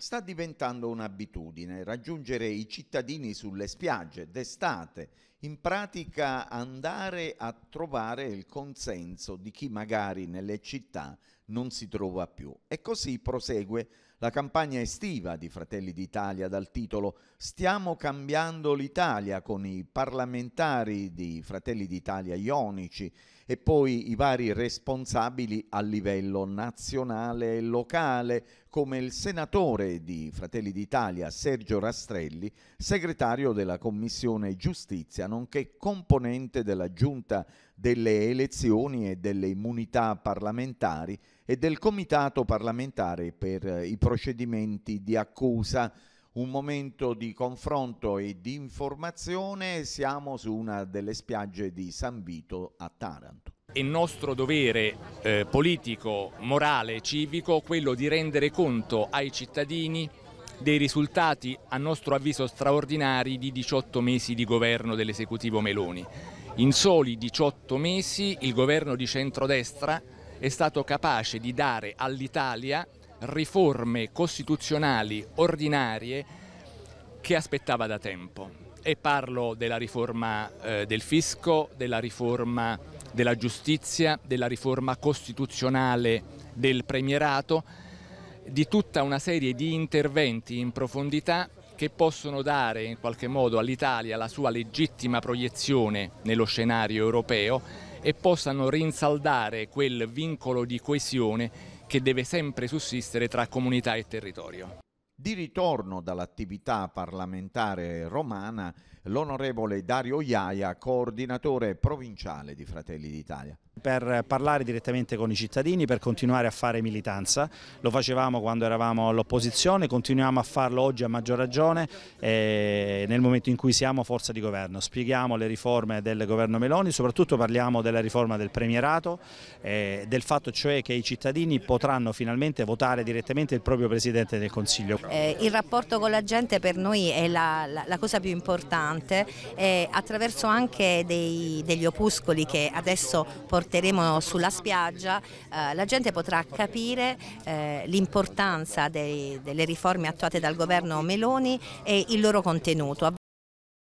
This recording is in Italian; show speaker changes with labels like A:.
A: Sta diventando un'abitudine raggiungere i cittadini sulle spiagge d'estate, in pratica andare a trovare il consenso di chi magari nelle città non si trova più. E così prosegue la campagna estiva di Fratelli d'Italia dal titolo Stiamo cambiando l'Italia con i parlamentari di Fratelli d'Italia ionici e poi i vari responsabili a livello nazionale e locale come il senatore di Fratelli d'Italia Sergio Rastrelli, segretario della Commissione Giustizia, nonché componente della Giunta delle elezioni e delle immunità parlamentari e del Comitato parlamentare per eh, i procedimenti di accusa. Un momento di confronto e di informazione, siamo su una delle spiagge di San Vito
B: a Taranto. È nostro dovere eh, politico, morale e civico quello di rendere conto ai cittadini dei risultati a nostro avviso straordinari di 18 mesi di governo dell'esecutivo Meloni. In soli 18 mesi il governo di centrodestra è stato capace di dare all'Italia riforme costituzionali ordinarie che aspettava da tempo. E parlo della riforma eh, del fisco, della riforma della giustizia, della riforma costituzionale del premierato, di tutta una serie di interventi in profondità che possono dare in qualche modo all'Italia la sua legittima proiezione nello scenario europeo e possano rinsaldare quel vincolo di coesione che deve sempre sussistere tra comunità e territorio.
A: Di ritorno dall'attività parlamentare romana, l'onorevole Dario Iaia, coordinatore provinciale di Fratelli d'Italia.
C: Per parlare direttamente con i cittadini, per continuare a fare militanza, lo facevamo quando eravamo all'opposizione, continuiamo a farlo oggi a maggior ragione eh, nel momento in cui siamo forza di governo. Spieghiamo le riforme del governo Meloni, soprattutto parliamo della riforma del premierato, eh, del fatto cioè che i cittadini potranno finalmente votare direttamente il proprio Presidente del Consiglio.
D: Eh, il rapporto con la gente per noi è la, la, la cosa più importante, eh, attraverso anche dei, degli opuscoli che adesso portiamo porteremo sulla spiaggia, eh, la gente potrà capire eh, l'importanza delle riforme attuate dal governo Meloni e il loro contenuto.